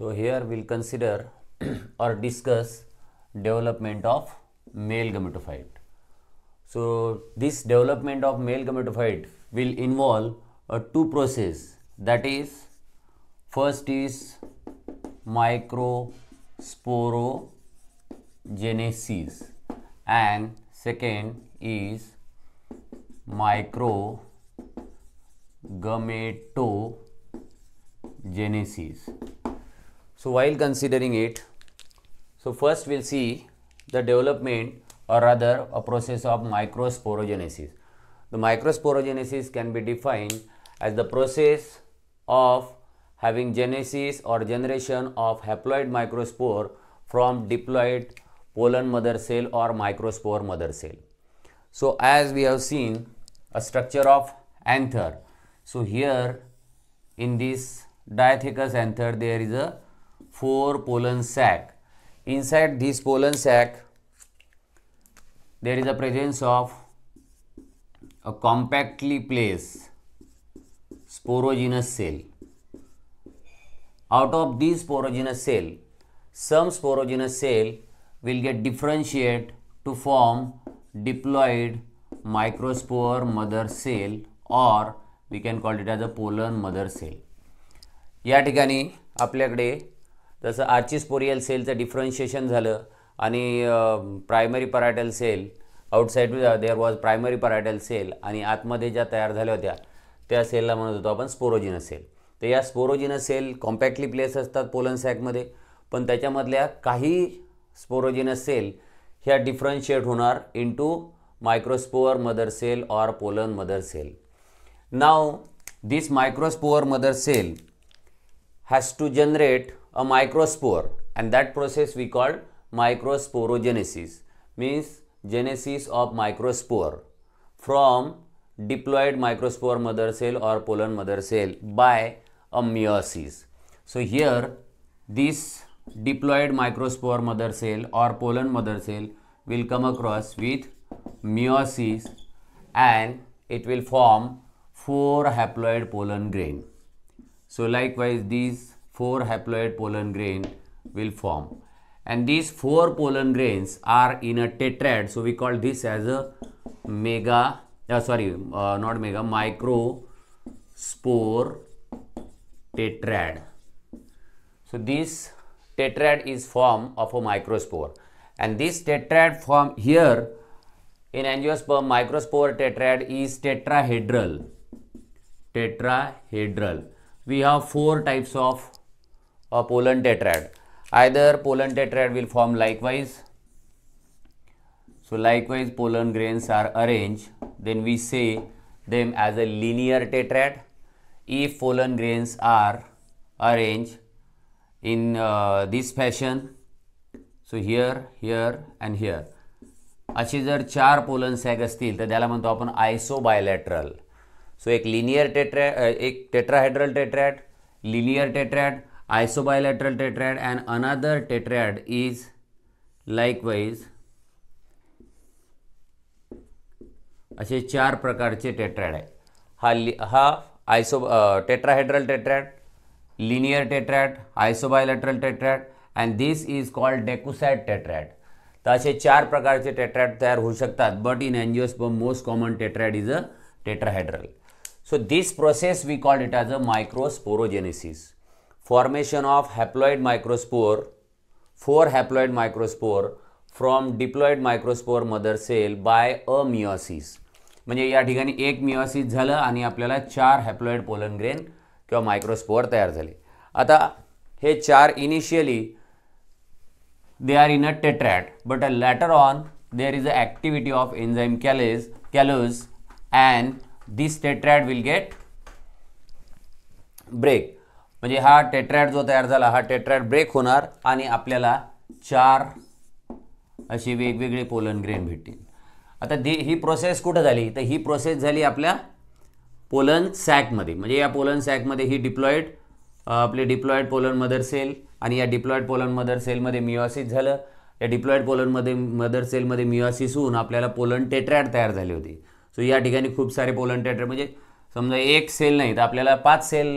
So, here we will consider or discuss development of male gametophyte. So, this development of male gametophyte will involve uh, two process that is first is microsporogenesis and second is microgametogenesis so while considering it, so first we'll see the development or rather a process of microsporogenesis. The microsporogenesis can be defined as the process of having genesis or generation of haploid microspore from diploid pollen mother cell or microspore mother cell. So as we have seen a structure of anther. So here in this diathecous anther there is a four pollen sac. Inside this pollen sac, there is a presence of a compactly placed sporogenous cell. Out of these sporogenous cell, some sporogenous cell will get differentiate to form diploid microspore mother cell or we can call it as a pollen mother cell या ठिकाणी आपल्याकडे जसं Archies poriyal सेलचं differentiation झालं आणि primary parietal cell outside there was primary parietal cell आणि आतमध्ये ज्या तयार झाल्या होत्या त्या सेलला म्हणत होतो आपण स्पोरोजिन सेल तर या स्पोरोजिनस सेल कॉम्पॅक्टली प्लेस असतात पोलन सॅकमध्ये पण त्याच्यामधल्या काही स्पोरोजिनस सेल ह्या डिफरन्शिएट होणार to microspore mother cell or pollen mother cell now this microspore mother cell has to generate a microspore and that process we call microsporogenesis means genesis of microspore from diploid microspore mother cell or pollen mother cell by a meiosis. So here this diploid microspore mother cell or pollen mother cell will come across with meiosis and it will form four haploid pollen grain. So likewise these four haploid pollen grain will form and these four pollen grains are in a tetrad so we call this as a mega uh, sorry uh, not mega micro spore tetrad so this tetrad is form of a microspore and this tetrad form here in angiosperm microspore tetrad is tetrahedral tetrahedral we have four types of a Poland tetrad. Either Poland tetrad will form likewise. So likewise Poland grains are arranged. Then we say them as a linear tetrad. If Poland grains are arranged in uh, this fashion, so here, here and here, अशी जर चार pollen sag असतील तर त्याला म्हणतो आपण आयसो बायलॅट्रल so एक linear tetra एक tetrahedral tetrad linear tetrad Isobilateral tetrad and another tetrad is likewise असे चार प्रकारचे टेट्रॅड आहे हा लि हा iso tetrahedral tetrad linear tetrad isobilateral tetrad and this is called decussate tetrad तर असे चार प्रकारचे टेट्रॅड तयार होऊ शकतात but in angiosperm most common tetrad is a tetrahedral so this process we called it as a microsporogenesis formation of haploid microspore four haploid microspore from diploid microspore mother cell by a meiosis म्हणजे या ठिकाणी एक meiosis झालं आणि आपल्याला चार haploid pollen grain किंवा मायक्रोस्पोअर तयार झाले आता हे चार initially they are in a tetrad but a later on there is a activity of enzyme callase callose and this tetrad will get break म्हणजे हा टेट्रॅड जो तयार झाला हा टेट्रॅट ब्रेक होणार आणि आपल्याला चार अशी वेगवेगळे पोलन ग्रेन भेटतील आता दी ही प्रोसेस कुठं झाली तर ही प्रोसेस झाली आपल्या पोलन सॅकमध्ये म्हणजे या पोलन सॅकमध्ये ही डिप्लॉईड आपले डिप्लॉईड पोलन मदर सेल आणि या डिप्लॉईड पोलन मदर सेलमध्ये मिओसिस झालं या डिप्लॉईड पोलनमध्ये मदर सेलमध्ये मिओसिस होऊन आपल्याला पोलन टेट्रॅड तयार झाले होते सो या ठिकाणी खूप सारे पोलन टेट्रॅट म्हणजे समजा एक सेल नाही तर आपल्याला पाच सेल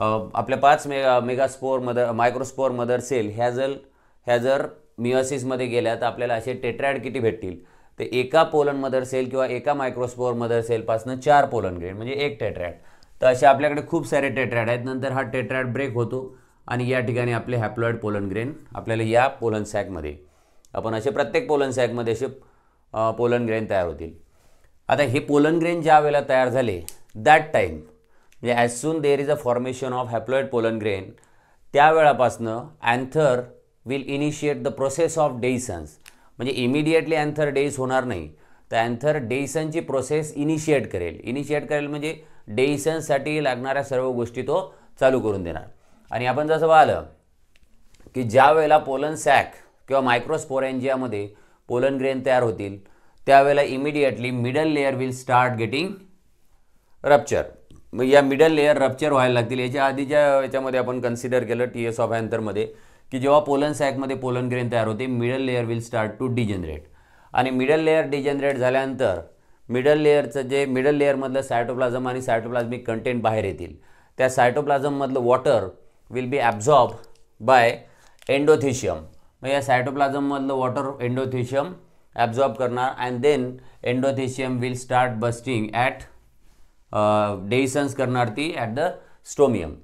आपल्या पाच mega megaspore mother microspore mother cell ह्या जर ह्या जर मिओसिसमध्ये गेल्या तर आपल्याला असे टेट्रॅड किती भेटतील तर एका पोलन मदर सेल किंवा एका मायक्रोस्पोर मदर सेलपासनं चार पोलन ग्रेड म्हणजे एक टेट्रॅड तर असे आपल्याकडे खूप सारे टेट्रॅड आहेत नंतर हा टेट्रॅड ब्रेक होतो आणि या ठिकाणी आपले हॅप्लॉइड पोलन ग्रेन आपल्याला या पोलन सॅकमध्ये आपण असे प्रत्येक पोलन सॅकमध्ये असे पोलन ग्रेन तयार होतील आता हे पोलन ग्रेन ज्या वेळेला तयार झाले दॅट टाईम म्हणजे as soon there is a formation of haploid pollen grain त्यावेळापासनं anther will initiate the process of dehiscence म्हणजे इमिडिएटली अँथर डेईस होणार नाही तर अँथर डेइसनची प्रोसेस इनिशिएट करेल इनिशिएट करेल म्हणजे डेइसन्ससाठी लागणाऱ्या सर्व गोष्टी तो चालू करून देणार आणि आपण जसं पाहिलं की ज्या वेळेला पोलन सॅक किंवा मायक्रोस्पोरेंजियामध्ये पोलन ग्रेन तयार होतील त्यावेळेला immediately middle layer will start getting rupture मग या मिडल लेअर रप्चर व्हायला लागतील याच्या आधीच्या याच्यामध्ये आपण कन्सिडर केलं टी एस ऑफ अँथरमध्ये की जेव्हा पोलन सॅकमध्ये पोलन ग्रेन तयार होते middle layer will start to degenerate आणि मिडल लेअर डिजनरेट झाल्यानंतर मिडल लेअरचं जे मिडल लेअरमधलं सायटोप्लाझम आणि सायटोप्लाझमिक कंटेंट बाहेर येतील त्या सायटोप्लाझममधलं water will be absorb by endothecium मग या सायटोप्लाझममधलं वॉटर एन्डोथिशियम ॲब्झॉर्ब करणार and then endothecium will start bursting at dehiscence करणार ती ॲट द स्टोमियम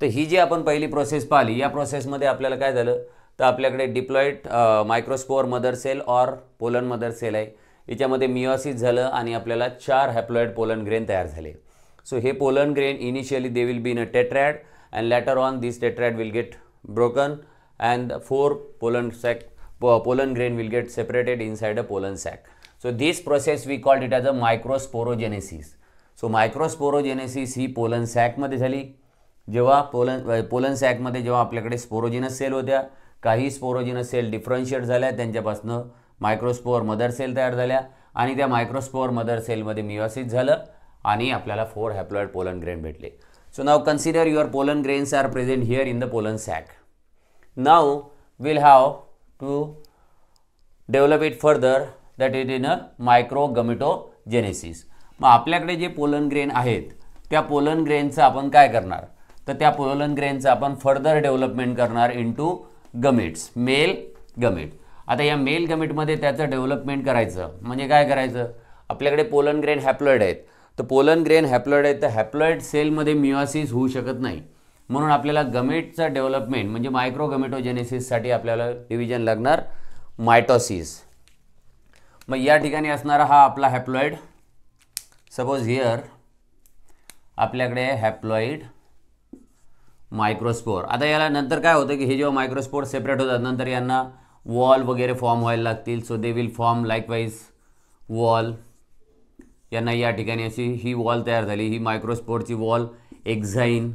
तर ही जी आपण पहिली प्रोसेस पाहिली या प्रोसेसमध्ये आपल्याला काय झालं तर आपल्याकडे diploid microspore mother cell or pollen mother cell आहे याच्यामध्ये मिओसिस झालं आणि आपल्याला चार हॅप्लॉईड पोलन ग्रेन तयार झाले सो हे pollen grain initially they will be in a tetrad and later on this tetrad will get broken and four pollen sac pollen grain will get separated inside a pollen sac so this process we called it as a microsporogenesis so microsporogenesis ही pollen सॅकमध्ये झाली जेव्हा pollen pollen सॅकमध्ये जेव्हा आपल्याकडे sporogenous sale होत्या काही sporogenous sale differentiate झाल्या त्यांच्यापासनं मायक्रोस्पोअर mother sale तयार झाल्या आणि त्या मायक्रोस्पोअर मदर सेलमध्ये मिवासित झालं आणि आपल्याला फोर हॅप्लॉइड पोलन ग्रेन भेटले so now consider your pollen grains are present here in the pollen sac now will have to develop it further that it in a genesis मग आपल्याकडे जे पोलन ग्रेन आहेत त्या pollen ग्रेनचं आपण काय करणार तर त्या पोलन ग्रेनचं आपण फर्दर डेव्हलपमेंट करणार इंटू गमिट्स मेल गमिट आता या मेल गमिटमध्ये त्याचं डेव्हलपमेंट करायचं म्हणजे काय करायचं आपल्याकडे पोलन ग्रेन हॅप्लॉइड आहेत तर पोलन ग्रेन हॅप्लॉइड आहेत तर हॅप्लॉइड सेलमध्ये मिओसिस होऊ शकत नाही म्हणून आपल्याला गमेटचा डेव्हलपमेंट म्हणजे मायक्रो गमेटोजेनेसिससाठी आपल्याला डिव्हिजन लागणार मायटॉसिस मग या ठिकाणी असणारा हा आपला हॅप्लॉइड सपोज हिअर आपल्याकडे हॅप्लॉईड मायक्रोस्पोर आता याला नंतर काय होतं की हे जेव्हा मायक्रोस्पोर सेपरेट होतात नंतर यांना वॉल वगैरे फॉर्म व्हायला लागतील so they will form wise wall यांना या ठिकाणी अशी ही वॉल तयार झाली ही मायक्रोस्पोरची वॉल एक्झाईन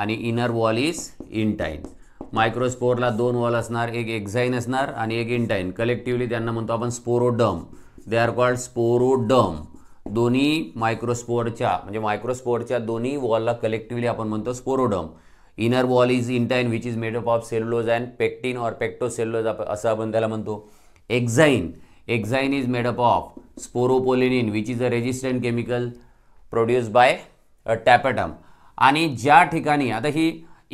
आणि इनर वॉल इज इनटाईन मायक्रोस्पोरला दोन वॉल असणार एक एक्झाईन असणार आणि एक इनटाईन कलेक्टिव्हली त्यांना म्हणतो आपण स्पोरोडम दे आर कॉल्ड स्पोरोडम दोन्ही मायक्रोस्पोअरच्या म्हणजे मायक्रोस्पोअरच्या दोन्ही वॉलला कलेक्टिव्हली आपण म्हणतो sporoderm inner wall is intine which is up of cellulose and pectin or pectocellulose असं आपण त्याला म्हणतो exine exine is made up of sporopollenin which is a resistant chemical produce by tapetum आणि ज्या ठिकाणी आता ही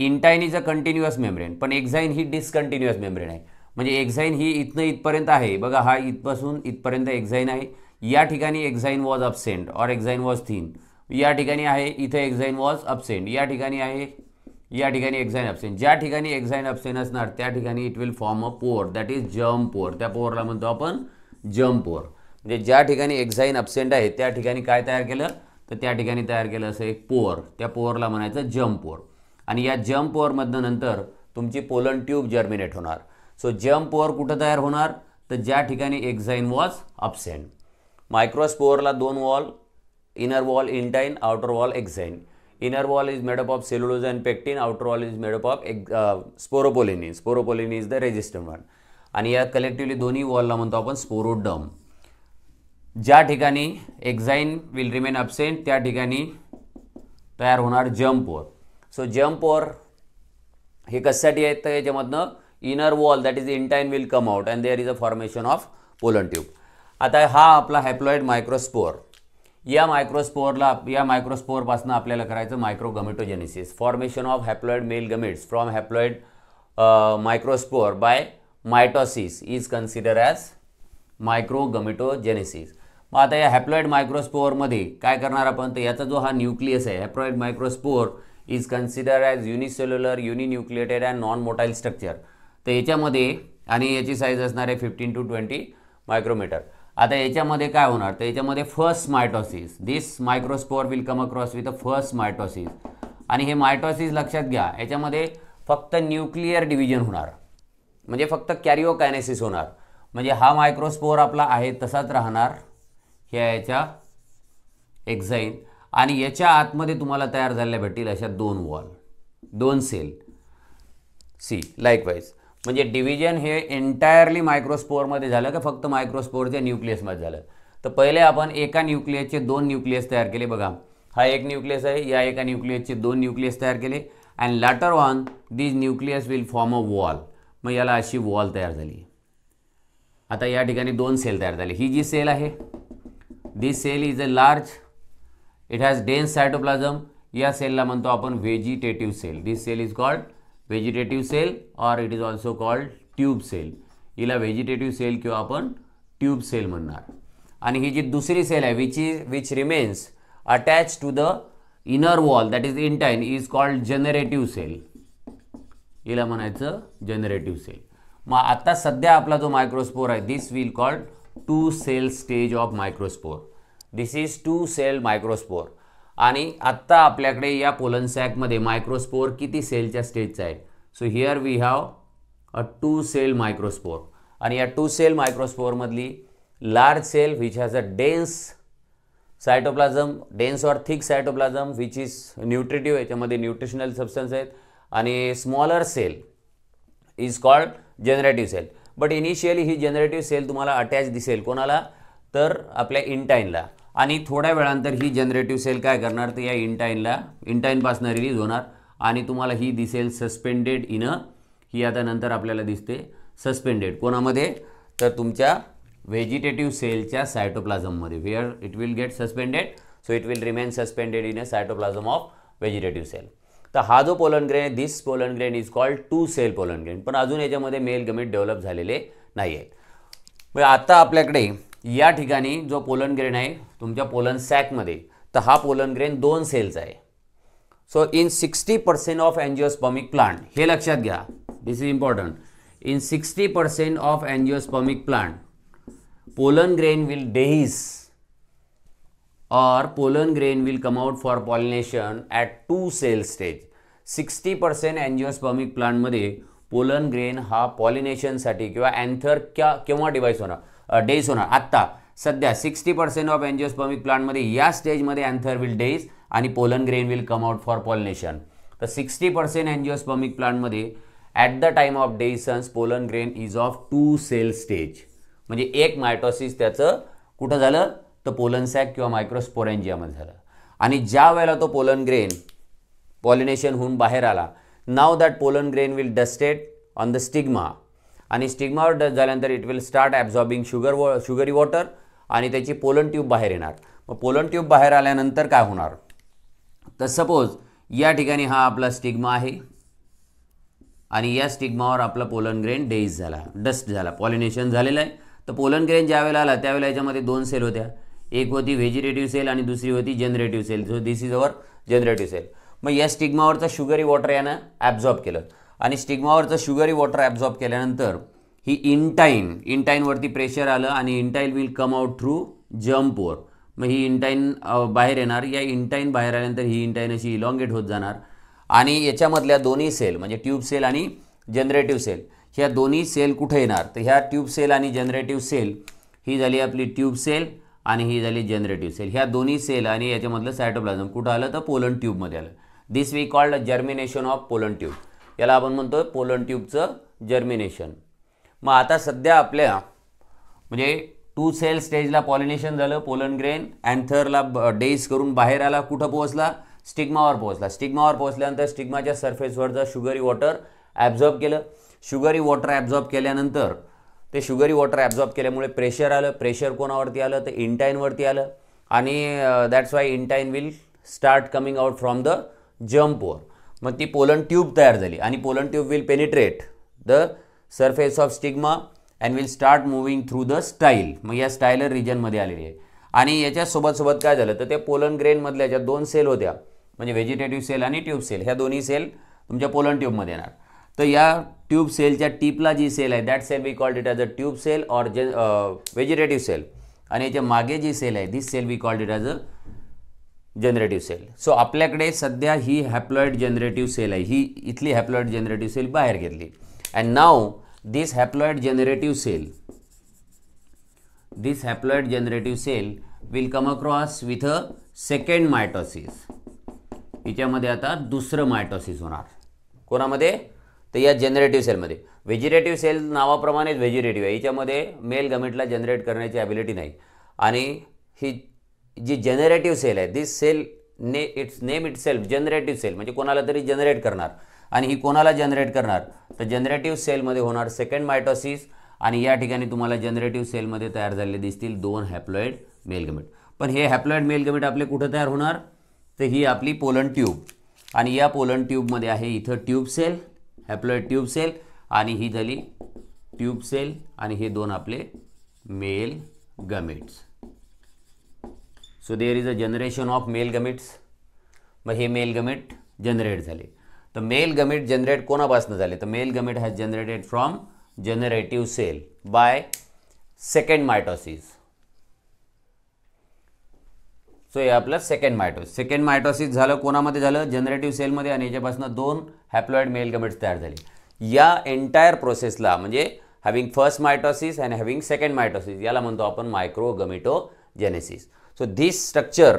intine is a continuous membrane पण एक्झाईन ही डिसकंटिन्युअस मेम्ब्रेन आहे म्हणजे एक्झाईन ही इथनं इथपर्यंत आहे बघा हा इथपासून इथपर्यंत एक्झाईन आहे या ठिकाणी exine was absent or exine was thin या ठिकाणी आहे इथे एक्झाईन वॉज अबसेंट या ठिकाणी आहे या ठिकाणी एक्झाईन अबसेंट ज्या ठिकाणी एक्झाईन अबसेंट असणार त्या ठिकाणी it will form a pore that is germ pore त्या पोअरला म्हणतो आपण जम पोअर म्हणजे ज्या ठिकाणी एक्झाईन अबसेंट आहे त्या ठिकाणी काय तयार केलं तर त्या ठिकाणी तयार केलं असं एक पोअर त्या पोअरला म्हणायचं जम पोअर आणि या जम पोअरमधनं नंतर तुमची पोलन ट्यूब जर्मिनेट होणार सो जम पोअर कुठं तयार होणार तर ज्या ठिकाणी एक्झाईन वॉज अबसेंट मायक्रोस्पोअरला दोन wall inner wall intine outer wall exine inner wall is made up of cellulose and pectin outer wall is made up of एक् sporopollenin sporopollenin is the resistant one आणि या कलेक्टिवली दोन्ही वॉलला म्हणतो आपण स्पोरोडम ज्या ठिकाणी एक्झाईन विल रिमेन अबसेंट त्या ठिकाणी तयार होणार jump or so jump or हे कशासाठी आहेत तर याच्यामधनं inner wall that is इंटाईन will come out and there is a formation of pollen tube आता हा आपला हॅप्लॉइड मायक्रोस्पोअर या मायक्रोस्पोअरला या मायक्रोस्पोअरपासून आपल्याला करायचं micro formation of haploid male gametes from haploid microspore by mitosis is consider as micro मग आता या हॅप्लॉईड मायक्रोस्पोअरमध्ये काय करणार आपण तर याचा जो हा न्यूक्लियस आहे haploid microspore is consider as unicellular uninucleated and non motile structure तर याच्यामध्ये आणि याची साईज असणार आहे फिफ्टीन टू ट्वेंटी मायक्रोमीटर आता याच्यामध्ये काय होणार तर याच्यामध्ये first mitosis this microspore will come across with a first mitosis आणि हे मायटॉसिस लक्षात घ्या याच्यामध्ये फक्त न्यूक्लिअर डिव्हिजन होणार म्हणजे फक्त कॅरिओकायनेसिस होणार म्हणजे हा मायक्रोस्पोअर आपला आहे तसाच राहणार ह्या याच्या एक्झाईन आणि याच्या आतमध्ये तुम्हाला तयार झालेल्या भेटतील अशा दोन वॉल दोन सेल सी लाईकवाईज म्हणजे डिव्हिजन हे एंटायरली मायक्रोस्पोअरमध्ये झालं का फक्त मायक्रोस्पोअरच्या न्यूक्लियसमध्ये झालं तर पहिले आपण एका न्यूक्लियसचे दोन न्यूक्लियस तयार केले बघा हा एक न्यूक्लियस आहे या एका न्यूक्लियसचे दोन न्यूक्लियस तयार केले and later on these nucleus will form a wall मग याला अशी वॉल तयार झाली आता या ठिकाणी दोन सेल तयार झाले ही जी सेल आहे this cell is a large it has dense cytoplasm या सेलला म्हणतो आपण vegetative cell this cell is called vegetative cell or it is also called tube cell हिला व्हेजिटेटिव्ह सेल किंवा आपण ट्यूब सेल म्हणणार आणि ही जी दुसरी सेल आहे which is which remains attach to the inner wall that is intine is called generative cell हिला म्हणायचं जनरेटिव्ह सेल मग आता सध्या आपला जो मायक्रोस्पोर आहे this will called two cell stage of microspore this is two cell microspore आणि आत्ता आपल्याकडे या पोलन सॅकमध्ये मायक्रोस्पोर किती सेलच्या स्टेजचा आहे so here we have a two cell microspore आणि या टू सेल मायक्रोस्पोरमधली large cell which has a dense cytoplasm dense or thick cytoplasm which is nutritive याच्यामध्ये न्यूट्रिशनल सबस्टन्स आहेत आणि smaller cell is called generative cell but initially ही generative cell तुम्हाला attach दिसेल कोणाला तर आपल्या इंटाईनला आणि थोड्या वेळानंतर ही जनरेटिव्ह सेल काय करणार तर या इंटाईनला इंटाईनपासून रिलीज होणार आणि तुम्हाला ही दिसेल सस्पेंडेड इन ही आता नंतर आपल्याला दिसते सस्पेंडेड कोणामध्ये तर तुमच्या व्हेजिटेटिव्ह सेलच्या सायटोप्लाझममध्ये are it will get suspended so it will remain suspended in a cytoplasm of vegetative cell तर हा जो पोलन ग्रेन आहे this pollen grain is called two cell pollen grain पण अजून याच्यामध्ये मेल गमेट डेव्हलप झालेले नाही आहेत आता आपल्याकडे या ठिकाणी जो पोलन ग्रेन आहे तुमच्या पोलन सॅकमध्ये तर हा पोलन ग्रेन दोन सेल्स आहे so in sixty percent of angiospermic plant हे लक्षात घ्या this is important in sixty percent of angiospermic plant pollen grain will dehisce or pollen grain will come out for pollination at two cell stage sixty percent plant प्लांटमध्ये pollen grain हा पॉलिनेशनसाठी किंवा anther क्या केव्हा device होणार days होणार आत्ता सध्या सिक्स्टी पर्सेंट ऑफ एन्जिओस्पर्मिक प्लांटमध्ये या स्टेजमध्ये अँथर विल डेज आणि pollen grain will come out for pollination तर सिक्स्टी पर्सेंट एन्जिओस्पर्मिक प्लांटमध्ये at the time of dehiscence pollen grain is of two cell stage म्हणजे एक मायटॉसिस त्याचं कुठं झालं तर पोलन सॅक किंवा मायक्रोस्पोरेंजियामध्ये झालं आणि ज्या वेळेला तो पोलन ग्रेन होऊन बाहेर आला now that pollen grain will dusted on the stigma आणि स्टिग्मावर डस्ट झाल्यानंतर it will start absorbing sugar वॉ शुगरी वॉटर आणि त्याची पोलन ट्यूब बाहेर येणार मग पोलन ट्यूब बाहेर आल्यानंतर काय होणार तर सपोज या ठिकाणी हा आपला स्टिग्मा आहे आणि या स्टिग्मावर आपला पोलन ग्रेन डेज झाला डस्ट झाला पॉलिनेशन झालेलं आहे तर पोलन ग्रेन ज्यावेळेला आला त्यावेळेला याच्यामध्ये दोन सेल होत्या एक होती व्हेजिटेटिव्ह सेल आणि दुसरी होती generative cell so this is our generative cell मग या स्टिग्मावरचा शुगरी वॉटर यानं ॲब्झॉर्ब केलं आणि स्टिग्मावरचं शुगरी वॉटर ॲब्झॉर्ब केल्यानंतर ही इंटाईन इंटाईनवरती प्रेशर आलं आणि intine will come out through जम्प ओर मग ही इंटाईन बाहेर येणार या इंटाईन बाहेर आल्यानंतर ही इंटाईन अशी इलॉंगेट होत जाणार आणि याच्यामधल्या दोन्ही सेल म्हणजे ट्यूब सेल आणि जनरेटिव्ह सेल ह्या दोन्ही सेल कुठे येणार तर ह्या ट्यूब सेल आणि जनरेटिव्ह सेल ही झाली आपली ट्यूब सेल आणि ही झाली जनरेटिव्ह सेल ह्या दोन्ही सेल आणि याच्यामधलं सायटोप्लाझम कुठं आलं तर पोलन ट्यूबमध्ये आलं this we called germination of pollen tube याला आपण म्हणतो पोलन ट्यूबचं जर्मिनेशन मग आता सध्या आपल्या म्हणजे टू सेल स्टेजला पॉलिनेशन झालं पोलन ग्रेन अँथरला डेज करून बाहेर आला कुठं पोहोचला स्टिग्मावर पोहोचला स्टिग्मावर पोहोचल्यानंतर स्टिग्माच्या सरफेसवरचं शुगरी वॉटर ॲब्झॉर्ब केलं शुगरी वॉटर ॲब्झॉर्ब केल्यानंतर ते शुगरी वॉटर ॲब्झॉर्ब केल्यामुळे प्रेशर आलं प्रेशर कोणावरती आलं तर इंटाईनवरती आलं आणि that's why intine will start coming out from the jump वर मग ती पोलन ट्यूब तयार झाली आणि pollen tube will penetrate the surface of stigma and will start moving through the style मग या स्टायलर रिजनमध्ये आलेली आहे आणि याच्यासोबतसोबत काय झालं तर ते पोलन ग्रेनमधल्या ज्या दोन सेल होत्या म्हणजे व्हेजिटेटिव्ह सेल आणि ट्यूब सेल ह्या दोन्ही सेल तुमच्या पोलन ट्यूबमध्ये येणार तर या ट्यूब सेलच्या टीपला जी सेल आहे that cell we called it as a tube cell और जे व्हेजिटेटिव्ह सेल आणि याच्या मागे जी सेल आहे this cell we called it as a generative cell so आपल्याकडे सध्या ही हॅप्लॉईड जनरेटिव्ह सेल आहे ही इथली हॅप्लॉइड जनरेटिव्ह सेल बाहेर घेतली अँड नाव this haploid generative cell this haploid generative cell will come across with a second mitosis हिच्यामध्ये आता दुसरं मायटॉसिस होणार कोणामध्ये तर या जनरेटिव्ह सेलमध्ये व्हेजिरेटिव्ह सेल नावाप्रमाणेच व्हेजिटेटिव्ह आहे हिच्यामध्ये मेल गमेटला जनरेट करण्याची ॲबिलिटी नाही आणि ही जी जनरेटिव्ह सेल आहे दिस सेल ने its name itself generative cell म्हणजे कोणाला तरी जनरेट करणार आणि ही कोणाला जनरेट करणार तर जनरेटिव्ह सेलमध्ये होणार सेकंड मायटॉसिस आणि या ठिकाणी तुम्हाला जनरेटिव्ह सेलमध्ये तयार झालेले दिसतील दोन हॅप्लॉइड मेलगमेट पण हे मेल मेलगमेट आपले कुठं तयार होणार तर ही आपली पोलन ट्यूब आणि या पोलन ट्यूबमध्ये आहे इथं tube cell haploid tube cell आणि ही झाली ट्यूब सेल आणि हे दोन आपले male gametes so there is a generation of male gametes मग हे मेल गमिट जनरेट झाले तर मेल गमिट जनरेट कोणापासून झाले तर male gamete has generated from generative cell by second mitosis so हे आपलं सेकंड मायटोस सेकंड मायटॉसिस झालं कोणामध्ये झालं जनरेटिव्ह सेलमध्ये आणि याच्यापासून दोन हॅप्लॉइड मेल गमिट्स तयार झाले या एंटायर प्रोसेसला म्हणजे having first mitosis and having second mitosis याला म्हणतो आपण microgametogenesis so this structure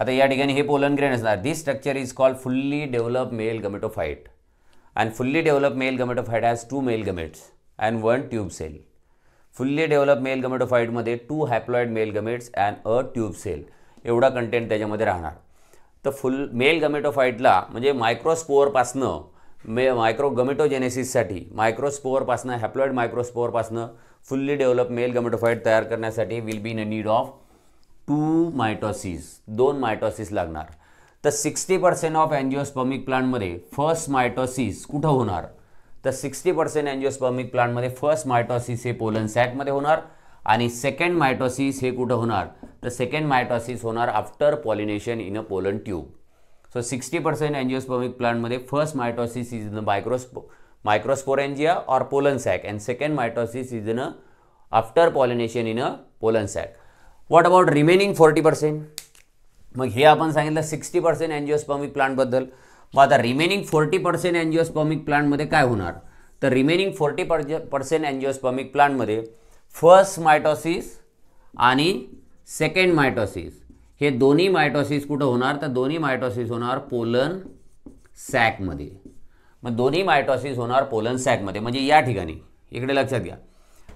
आता या ठिकाणी हे पोलन ग्रेन असणार this structure is called fully develop male fight and fully develop male fight has two male gametes and one tube cell fully develop male फाईटमध्ये two haploid male gametes and a tube cell एवढा content त्याच्यामध्ये राहणार तर full male फाईटला म्हणजे मायक्रोस्पोअरपासनं मे micro गमेटोजेनेसिससाठी मायक्रोस्पोअरपासनं haploid मायक्रोस्पोअरपासनं फुल्ली डेव्हलप मेल गमेटोफाईट तयार करण्यासाठी will be in a need of two mitosis दोन मायटॉसिस लागणार तर सिक्स्टी पर्सेंट ऑफ अँजिओस्पर्मिक प्लांटमध्ये फर्स्ट मायटॉसिस कुठं होणार तर सिक्स्टी पर्सेंट अँजिओस्पर्मिक प्लांटमध्ये फर्स्ट मायटॉसिस हे पोलन सॅकमध्ये होणार आणि सेकंड मायटॉसिस हे कुठं होणार तर सेकंड मायटॉसिस होणार after pollination in a pollen tube so sixty percent angiospermic प्लांटमध्ये फर्स्ट मायटॉसिस इज इन मायक्रोस्पो microsporangia or pollen sac and second mitosis is in a after pollination in a pollen sac what about remaining forty percent मग हे आपण सांगितलं sixty percent अँजिओस्पॉमिक प्लांटबद्दल मग आता remaining forty percent angiospermic प्लांटमध्ये काय होणार तर रिमेनिंग फोर्टी पर्ज पर्सेंट अँजिओस्पॉमिक प्लांटमध्ये फर्स्ट मायटॉसिस आणि सेकंड मायटॉसिस हे दोन्ही मायटॉसिस कुठं होणार तर दोन्ही मायटॉसिस होणार पोलन सॅकमध्ये मग दोन्ही मायटॉसिस होणार पोलन सॅकमध्ये म्हणजे या ठिकाणी इकडे लक्षात घ्या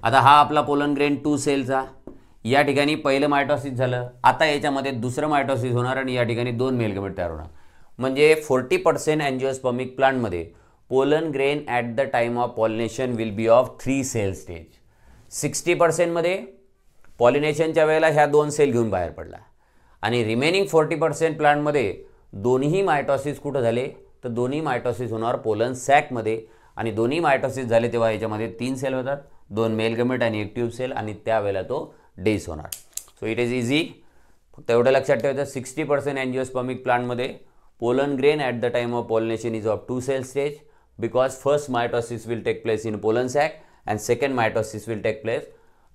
आता हा आपला पोलन ग्रेन टू सेलचा या ठिकाणी पहिलं मायटॉसिस झालं आता याच्यामध्ये दुसरं मायटॉसिस होणार आणि या ठिकाणी दोन मेलगमेट तयार होणार म्हणजे फोर्टी पर्सेंट अँजिओस्पॉमिक प्लांटमध्ये pollen grain at the time of pollination will be of three cell stage sixty पर्सेंटमध्ये पॉलिनेशनच्या वेळेला ह्या दोन सेल घेऊन बाहेर पडला आणि रिमेनिंग फोर्टी पर्सेंट प्लांटमध्ये दोन्ही मायटॉसिस कुठं झाले तर दोन्ही मायटॉसिस होणार पोलन सॅकमध्ये आणि दोन्ही मायटॉसिस झाले तेव्हा याच्यामध्ये तीन सेल होतात दोन मेल आणि एक ट्यूब सेल आणि त्यावेळेला तो डेज होणार सो इट इज इझी फक्त एवढं लक्षात ठेवायचं सिक्स्टी पर्सेंट अँजिओस्पॉमिक प्लांटमध्ये pollen grain at the time of pollination is of two cell stage because first mitosis will take place in pollen sac and second mitosis will take place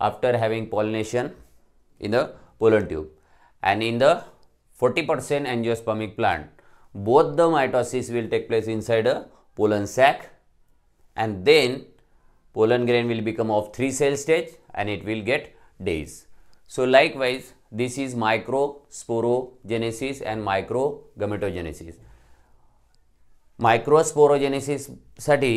after having pollination in the pollen tube and in the forty percent angiospermic plant both the mitosis will take place inside a pollen sac and then pollen grain will become of 3 cell stage and it will get days. So likewise, this is microsporogenesis and microgametogenesis. मायक्रोस्पोरोजेनेसिससाठी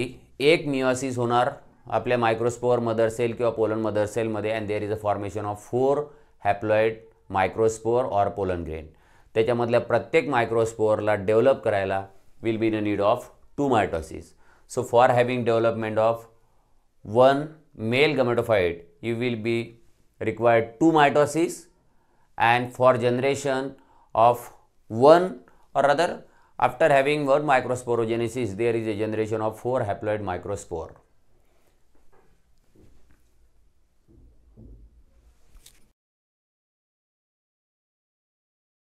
एक meiosis होणार आपल्या microspore mother cell किंवा pollen mother सेलमध्ये and there is a formation of four haploid microspore or pollen grain त्याच्यामधल्या प्रत्येक मायक्रोस्पोअरला develop करायला will be in a need of two mitosis so for having development of one male gametophyte you will be required two mitosis and for generation of one or other after having one microsporogenesis there is a generation of four haploid microspore.